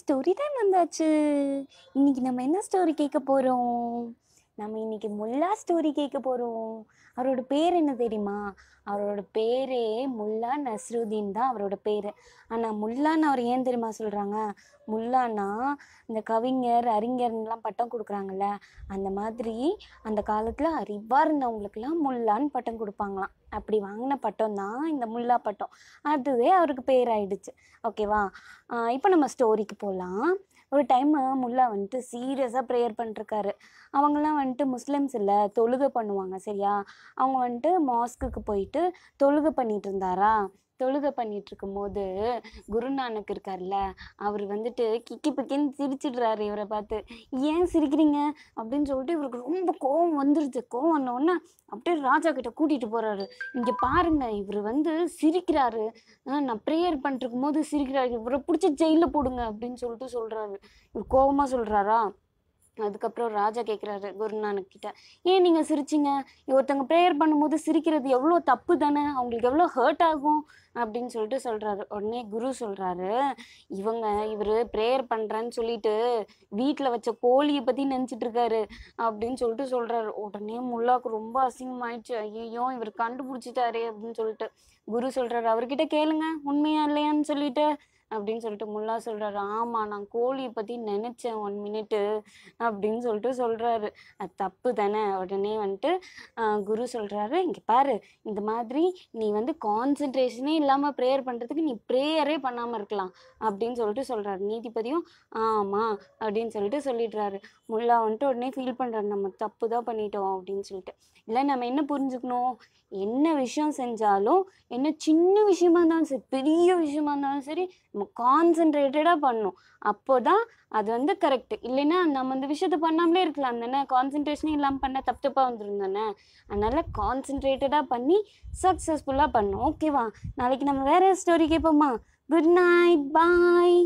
story time வந்தாச்சு இன்னைக்கு நம்ம என்ன ஸ்டோரி கேட்க போகிறோம் நம்ம இன்னைக்கு முல்லா ஸ்டோரி கேட்க போகிறோம் அவரோட பேர் என்ன தெரியுமா அவரோட பேரே முல்லா நஸ்ருதீன் தான் அவரோட பேர் ஆனால் முல்லான்னு அவர் ஏன் தெரியுமா சொல்கிறாங்க முல்லான்னா இந்த கவிஞர் அறிஞர்லாம் பட்டம் கொடுக்குறாங்கல்ல அந்த மாதிரி அந்த காலத்தில் அறிவாக இருந்தவங்களுக்கெல்லாம் முல்லான்னு பட்டம் கொடுப்பாங்களாம் அப்படி வாங்கின பட்டம் தான் இந்த முல்லா பட்டம் அதுவே அவருக்கு பேர் ஆயிடுச்சு ஓகேவா இப்போ நம்ம ஸ்டோரிக்கு போகலாம் ஒரு டைம் முல்லா வந்துட்டு சீரியஸாக ப்ரேயர் பண்ணிருக்காரு அவங்கெல்லாம் வந்துட்டு முஸ்லீம்ஸ் இல்லை தொழுகை பண்ணுவாங்க சரியா அவங்க வந்துட்டு மாஸ்க்குக்கு போயிட்டு தொழுகை பண்ணிட்டு இருந்தாரா தொழுகை பண்ணிட்டு இருக்கும் போது குருநானக் இருக்கார்ல அவர் வந்துட்டு கிக்கி பிக்கின்னு சிரிச்சிடுறாரு இவரை பார்த்து ஏன் சிரிக்கிறீங்க அப்படின்னு சொல்லிட்டு இவருக்கு ரொம்ப கோவம் வந்துருச்சு கோவம் வந்தோடனே அப்படியே ராஜா கிட்ட கூட்டிட்டு போறாரு இங்க பாருங்க இவர் வந்து சிரிக்கிறாரு நான் ப்ரேயர் பண்ணிட்டு இருக்கும் போது சிரிக்கிறாரு இவரை பிடிச்சி ஜெயில போடுங்க அப்படின்னு சொல்லிட்டு சொல்றாரு இவர் கோவமா சொல்றாரா அதுக்கப்புறம் ராஜா கேட்குறாரு குருநானக் கிட்ட ஏன் நீங்கள் சிரிச்சிங்க ஒருத்தவங்க ப்ரேயர் பண்ணும்போது சிரிக்கிறது எவ்வளோ தப்பு தானே அவங்களுக்கு எவ்வளோ ஹர்ட் ஆகும் அப்படின்னு சொல்லிட்டு சொல்கிறாரு உடனே குரு சொல்கிறாரு இவங்க இவர் ப்ரேயர் பண்ணுறேன்னு சொல்லிட்டு வீட்டில் வச்ச கோழியை பற்றி நினச்சிட்டு இருக்காரு அப்படின்னு சொல்லிட்டு சொல்கிறாரு உடனே முல்லாவுக்கு ரொம்ப அசிங்கமாயிடுச்சு ஐயோ இவர் கண்டுபிடிச்சிட்டாரு அப்படின்னு சொல்லிட்டு குரு சொல்கிறாரு அவர்கிட்ட கேளுங்க உண்மையா இல்லையான்னு சொல்லிட்டு அப்படின்னு சொல்லிட்டு முல்லா சொல்கிறாரு ஆமாம் நான் கோழியை பற்றி நினச்சேன் ஒன் மினிட்டு அப்படின்னு சொல்லிட்டு சொல்கிறாரு அது தப்பு தானே உடனே வந்துட்டு குரு சொல்கிறாரு இங்கே பாரு இந்த மாதிரி நீ வந்து கான்சென்ட்ரேஷனே இல்லாமல் ப்ரேயர் பண்ணுறதுக்கு நீ ப்ரேயரே பண்ணாமல் இருக்கலாம் அப்படின்னு சொல்லிட்டு சொல்கிறாரு நீதிபதியும் ஆமாம் அப்படின்னு சொல்லிட்டு சொல்லிடுறாரு முல்லா வந்துட்டு உடனே ஃபீல் பண்ணுறாரு நம்ம தப்பு தான் பண்ணிட்டோம் அப்படின்னு சொல்லிட்டு இல்லை நம்ம என்ன புரிஞ்சுக்கணும் என்ன விஷயம் செஞ்சாலும் என்ன சின்ன விஷயமா இருந்தாலும் சரி பெரிய விஷயமா இருந்தாலும் சரி கான்சென்ட்ரேட்டடாக பண்ணும் அப்போ தான் அது வந்து கரெக்ட் இல்லைன்னா நம்ம அந்த விஷயத்த பண்ணாமலே இருக்கலாம் தானே கான்சென்ட்ரேஷனே இல்லாமல் பண்ணால் தப்பு தப்பாக வந்துடும் தானே அதனால் கான்சென்ட்ரேட்டடாக பண்ணி சக்ஸஸ்ஃபுல்லாக பண்ணும் ஓகேவா நாளைக்கு நம்ம வேறு ஸ்டோரி கேட்போமா குட் நைட் பாய்